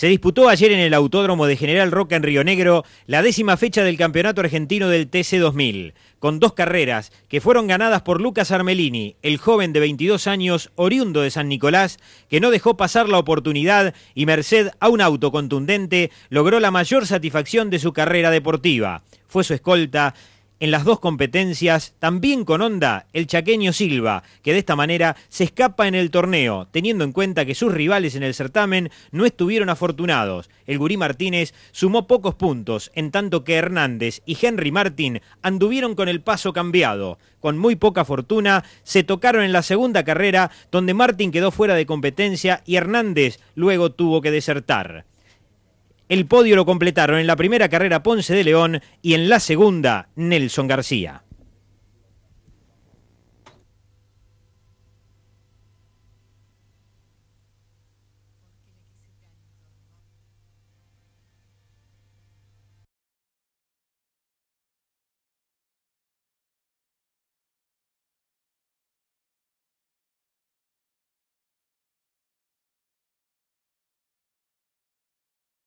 Se disputó ayer en el Autódromo de General Roca en Río Negro la décima fecha del Campeonato Argentino del TC2000, con dos carreras que fueron ganadas por Lucas Armelini, el joven de 22 años, oriundo de San Nicolás, que no dejó pasar la oportunidad y merced a un auto contundente logró la mayor satisfacción de su carrera deportiva. Fue su escolta en las dos competencias, también con onda, el chaqueño Silva, que de esta manera se escapa en el torneo, teniendo en cuenta que sus rivales en el certamen no estuvieron afortunados. El Gurí Martínez sumó pocos puntos, en tanto que Hernández y Henry Martín anduvieron con el paso cambiado. Con muy poca fortuna, se tocaron en la segunda carrera, donde Martín quedó fuera de competencia y Hernández luego tuvo que desertar. El podio lo completaron en la primera carrera Ponce de León y en la segunda Nelson García.